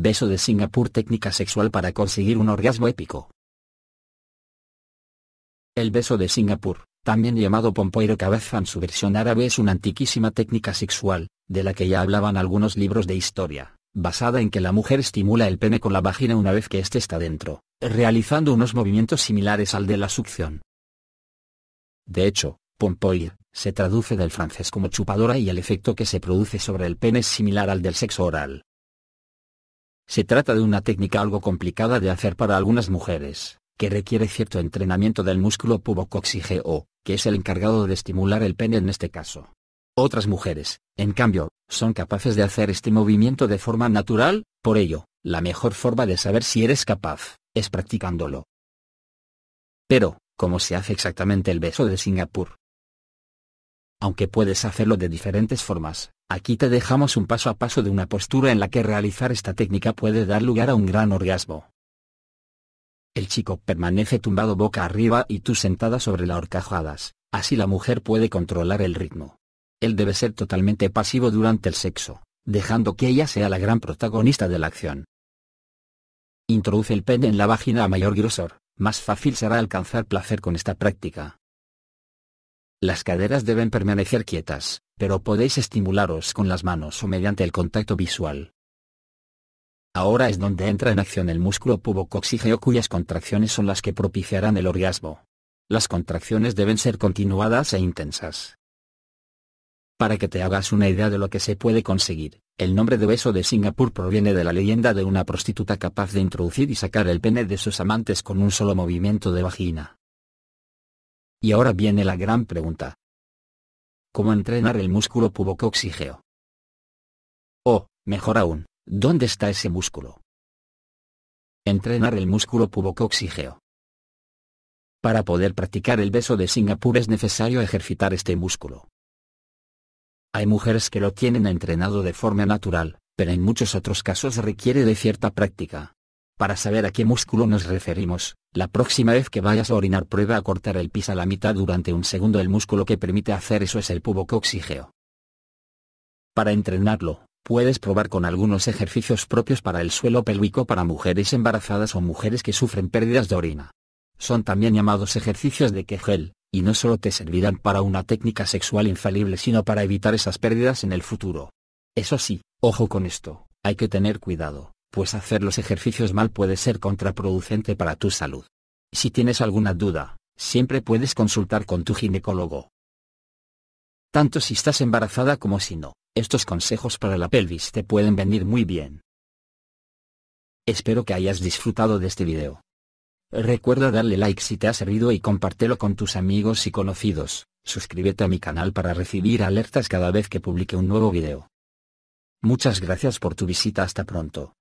Beso de Singapur técnica sexual para conseguir un orgasmo épico. El beso de Singapur, también llamado Pompoiro Cabeza en su versión árabe es una antiquísima técnica sexual, de la que ya hablaban algunos libros de historia, basada en que la mujer estimula el pene con la vagina una vez que éste está dentro, realizando unos movimientos similares al de la succión. De hecho, Pompoir, se traduce del francés como chupadora y el efecto que se produce sobre el pene es similar al del sexo oral. Se trata de una técnica algo complicada de hacer para algunas mujeres, que requiere cierto entrenamiento del músculo pubocoxigeo, que es el encargado de estimular el pene en este caso. Otras mujeres, en cambio, son capaces de hacer este movimiento de forma natural, por ello, la mejor forma de saber si eres capaz, es practicándolo. Pero, ¿cómo se hace exactamente el beso de Singapur? aunque puedes hacerlo de diferentes formas. Aquí te dejamos un paso a paso de una postura en la que realizar esta técnica puede dar lugar a un gran orgasmo. El chico permanece tumbado boca arriba y tú sentada sobre la horcajadas, así la mujer puede controlar el ritmo. Él debe ser totalmente pasivo durante el sexo, dejando que ella sea la gran protagonista de la acción. Introduce el pene en la vagina a mayor grosor, más fácil será alcanzar placer con esta práctica. Las caderas deben permanecer quietas, pero podéis estimularos con las manos o mediante el contacto visual. Ahora es donde entra en acción el músculo pubocoxígeo cuyas contracciones son las que propiciarán el orgasmo. Las contracciones deben ser continuadas e intensas. Para que te hagas una idea de lo que se puede conseguir, el nombre de beso de Singapur proviene de la leyenda de una prostituta capaz de introducir y sacar el pene de sus amantes con un solo movimiento de vagina. Y ahora viene la gran pregunta. ¿Cómo entrenar el músculo pubocoxígeo? O, mejor aún, ¿dónde está ese músculo? Entrenar el músculo pubocoxígeo. Para poder practicar el beso de Singapur es necesario ejercitar este músculo. Hay mujeres que lo tienen entrenado de forma natural, pero en muchos otros casos requiere de cierta práctica. Para saber a qué músculo nos referimos, la próxima vez que vayas a orinar prueba a cortar el pis a la mitad durante un segundo. El músculo que permite hacer eso es el pubococígeo. Para entrenarlo, puedes probar con algunos ejercicios propios para el suelo pélvico para mujeres embarazadas o mujeres que sufren pérdidas de orina. Son también llamados ejercicios de Kegel, y no solo te servirán para una técnica sexual infalible sino para evitar esas pérdidas en el futuro. Eso sí, ojo con esto, hay que tener cuidado, pues hacer los ejercicios mal puede ser contraproducente para tu salud. Si tienes alguna duda, siempre puedes consultar con tu ginecólogo. Tanto si estás embarazada como si no, estos consejos para la pelvis te pueden venir muy bien. Espero que hayas disfrutado de este video. Recuerda darle like si te ha servido y compártelo con tus amigos y conocidos, suscríbete a mi canal para recibir alertas cada vez que publique un nuevo video. Muchas gracias por tu visita hasta pronto.